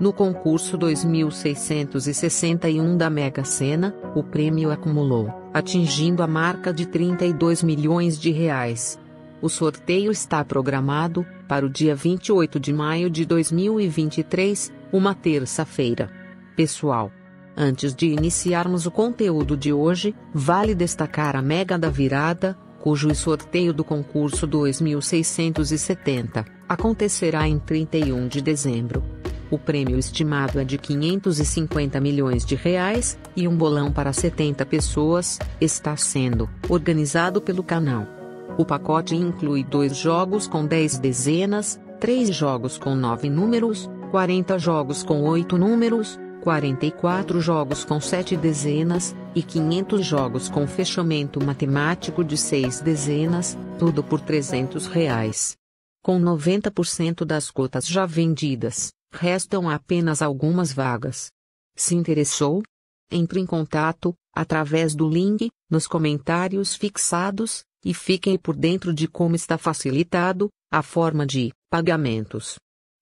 No concurso 2661 da Mega Sena, o prêmio acumulou, atingindo a marca de 32 milhões de reais. O sorteio está programado para o dia 28 de maio de 2023, uma terça-feira. Pessoal, antes de iniciarmos o conteúdo de hoje, vale destacar a Mega da Virada, cujo sorteio do concurso 2670 acontecerá em 31 de dezembro o prêmio estimado é de 550 milhões de reais, e um bolão para 70 pessoas, está sendo organizado pelo canal. O pacote inclui dois jogos com 10 dezenas, três jogos com 9 números, 40 jogos com 8 números, 44 jogos com 7 dezenas, e 500 jogos com fechamento matemático de 6 dezenas, tudo por 300 reais. Com 90% das cotas já vendidas, Restam apenas algumas vagas. Se interessou? Entre em contato, através do link, nos comentários fixados, e fiquem por dentro de como está facilitado a forma de pagamentos.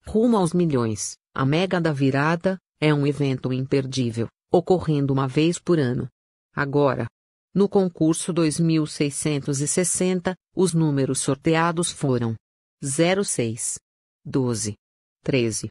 Rumo aos milhões, a Mega da Virada é um evento imperdível, ocorrendo uma vez por ano. Agora, no concurso 2660, os números sorteados foram 06, 12, 13,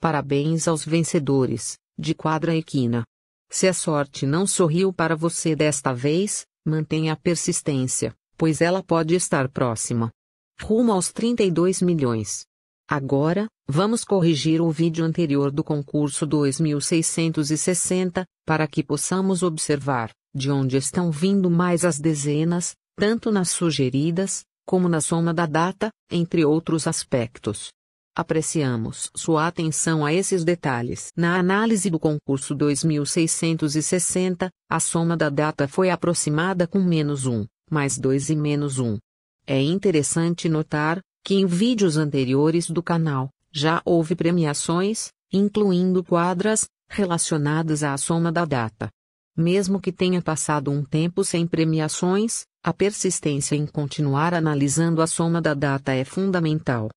Parabéns aos vencedores, de quadra equina. Se a sorte não sorriu para você desta vez, mantenha a persistência, pois ela pode estar próxima. Rumo aos 32 milhões. Agora, vamos corrigir o vídeo anterior do concurso 2660, para que possamos observar de onde estão vindo mais as dezenas, tanto nas sugeridas, como na soma da data, entre outros aspectos. Apreciamos sua atenção a esses detalhes. Na análise do concurso 2660, a soma da data foi aproximada com menos 1, mais 2 e menos 1. É interessante notar que em vídeos anteriores do canal já houve premiações, incluindo quadras, relacionadas à soma da data. Mesmo que tenha passado um tempo sem premiações, a persistência em continuar analisando a soma da data é fundamental.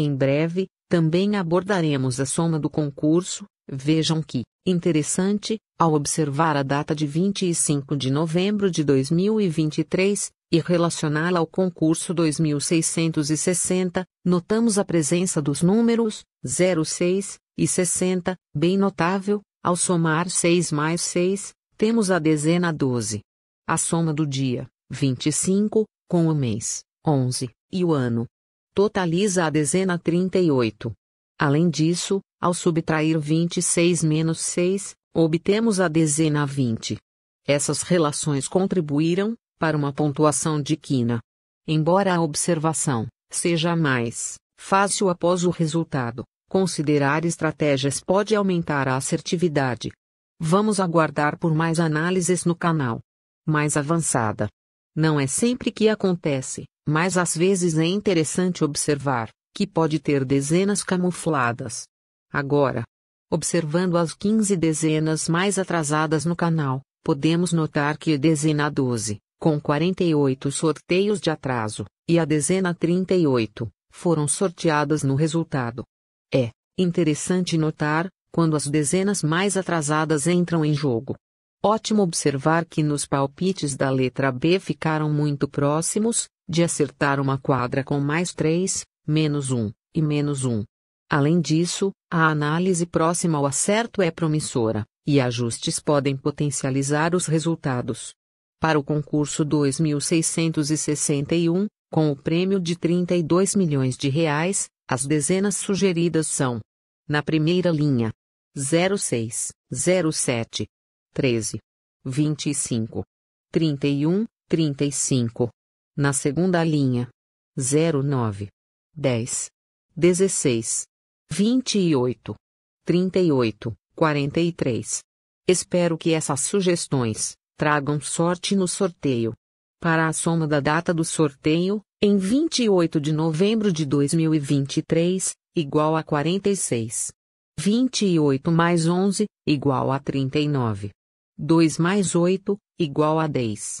Em breve, também abordaremos a soma do concurso. Vejam que, interessante, ao observar a data de 25 de novembro de 2023 e relacioná-la ao concurso 2660, notamos a presença dos números 06 e 60, bem notável, ao somar 6 mais 6, temos a dezena 12. A soma do dia, 25, com o mês, 11, e o ano, totaliza a dezena 38. Além disso, ao subtrair 26 menos 6, obtemos a dezena 20. Essas relações contribuíram para uma pontuação de quina. Embora a observação seja mais fácil após o resultado, considerar estratégias pode aumentar a assertividade. Vamos aguardar por mais análises no canal mais avançada. Não é sempre que acontece, mas às vezes é interessante observar que pode ter dezenas camufladas. Agora, observando as 15 dezenas mais atrasadas no canal, podemos notar que a dezena 12, com 48 sorteios de atraso, e a dezena 38, foram sorteadas no resultado. É interessante notar quando as dezenas mais atrasadas entram em jogo. Ótimo observar que nos palpites da letra B ficaram muito próximos, de acertar uma quadra com mais 3, menos 1 e menos 1. Além disso, a análise próxima ao acerto é promissora, e ajustes podem potencializar os resultados. Para o concurso 2661, com o prêmio de 32 milhões de reais, as dezenas sugeridas são: na primeira linha, 06, 07, 13, 25, 31, 35, na segunda linha. 09, 10, 16, 28, 38, 43. Espero que essas sugestões tragam sorte no sorteio. Para a soma da data do sorteio, em 28 de novembro de 2023, igual a 46. 28 mais 11, igual a 39. 2 mais 8, igual a 10.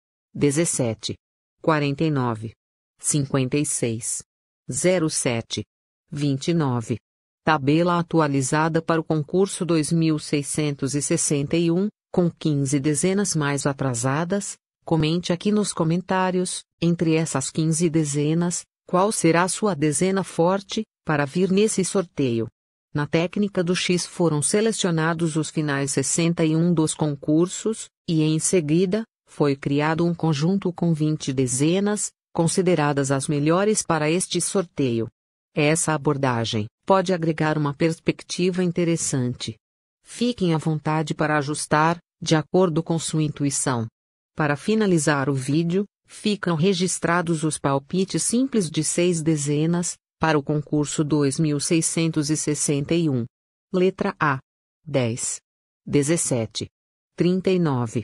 17, 49, 56, 07, 29. Tabela atualizada para o concurso 2661, com 15 dezenas mais atrasadas. Comente aqui nos comentários, entre essas 15 dezenas, qual será a sua dezena forte, para vir nesse sorteio. Na técnica do X foram selecionados os finais 61 dos concursos, e em seguida, foi criado um conjunto com 20 dezenas, consideradas as melhores para este sorteio. Essa abordagem pode agregar uma perspectiva interessante. Fiquem à vontade para ajustar, de acordo com sua intuição. Para finalizar o vídeo, ficam registrados os palpites simples de seis dezenas, para o concurso 2661. Letra A. 10. 17. 39.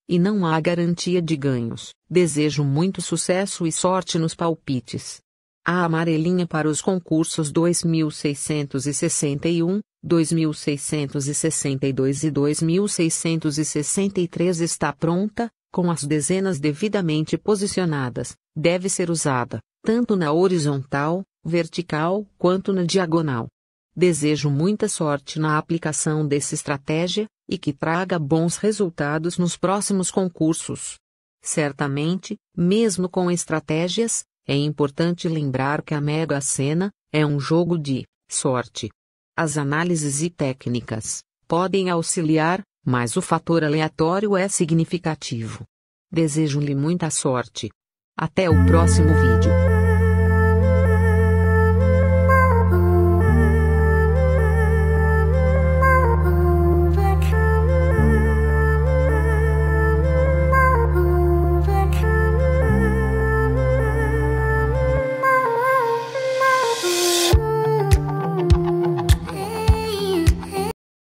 e não há garantia de ganhos. Desejo muito sucesso e sorte nos palpites. A amarelinha para os concursos 2661, 2662 e 2663 está pronta, com as dezenas devidamente posicionadas. Deve ser usada, tanto na horizontal, vertical quanto na diagonal. Desejo muita sorte na aplicação dessa estratégia, e que traga bons resultados nos próximos concursos. Certamente, mesmo com estratégias, é importante lembrar que a Mega Sena é um jogo de sorte. As análises e técnicas podem auxiliar, mas o fator aleatório é significativo. Desejo-lhe muita sorte. Até o próximo vídeo.